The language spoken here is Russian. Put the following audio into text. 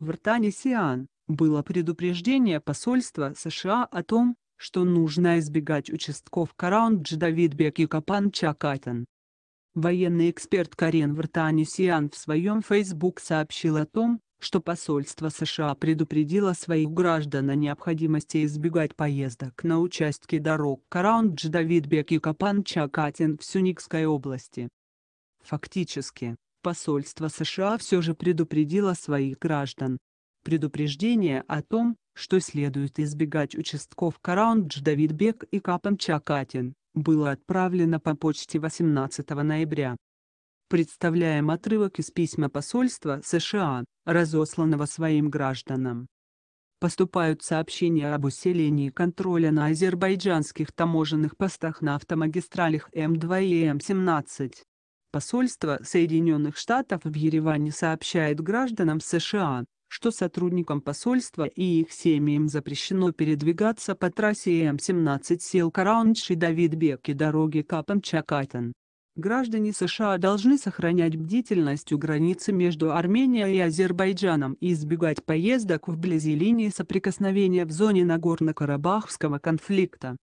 В ртане Сиан было предупреждение посольства США о том, что нужно избегать участков Караунджи Давидбек и Капан Чакатан. Военный эксперт Карен Вартани Сиан в своем Facebook сообщил о том, что посольство США предупредило своих граждан о необходимости избегать поездок на участке дорог Караунджи Давидбек и Капан Чакатин в Сюникской области. Фактически, посольство США все же предупредило своих граждан. Предупреждение о том, что следует избегать участков Караундж Давидбек и Капам Чакатин, было отправлено по почте 18 ноября. Представляем отрывок из письма посольства США, разосланного своим гражданам. Поступают сообщения об усилении контроля на азербайджанских таможенных постах на автомагистралях М2 и М17. Посольство Соединенных Штатов в Ереване сообщает гражданам США, что сотрудникам посольства и их семьям запрещено передвигаться по трассе М-17 сел Караунш и Давидбек и дороге Капам-Чакатан. Граждане США должны сохранять бдительность у границы между Арменией и Азербайджаном и избегать поездок вблизи линии соприкосновения в зоне Нагорно-Карабахского конфликта.